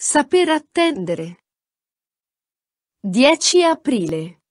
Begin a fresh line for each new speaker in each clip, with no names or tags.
Saper attendere. 10 aprile.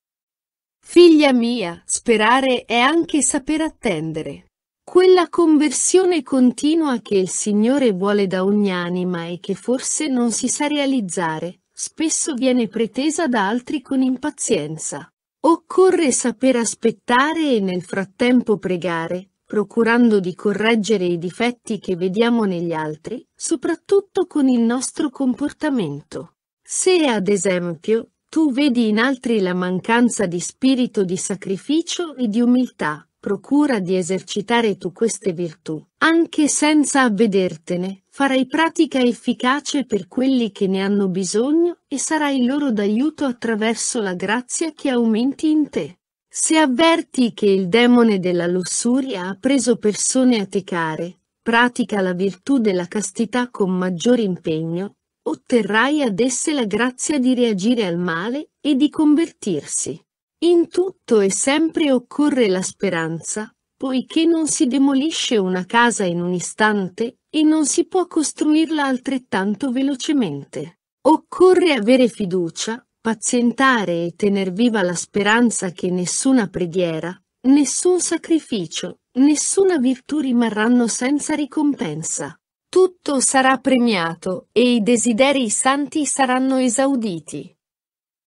Figlia mia, sperare è anche saper attendere. Quella conversione continua che il Signore vuole da ogni anima e che forse non si sa realizzare, spesso viene pretesa da altri con impazienza. Occorre saper aspettare e nel frattempo pregare, procurando di correggere i difetti che vediamo negli altri, soprattutto con il nostro comportamento. Se ad esempio tu vedi in altri la mancanza di spirito di sacrificio e di umiltà, procura di esercitare tu queste virtù. Anche senza avvedertene, farai pratica efficace per quelli che ne hanno bisogno e sarai loro d'aiuto attraverso la grazia che aumenti in te. Se avverti che il demone della lussuria ha preso persone a te care, pratica la virtù della castità con maggior impegno, otterrai ad esse la grazia di reagire al male e di convertirsi. In tutto e sempre occorre la speranza, poiché non si demolisce una casa in un istante e non si può costruirla altrettanto velocemente. Occorre avere fiducia, pazientare e tener viva la speranza che nessuna preghiera, nessun sacrificio, nessuna virtù rimarranno senza ricompensa. Tutto sarà premiato e i desideri santi saranno esauditi.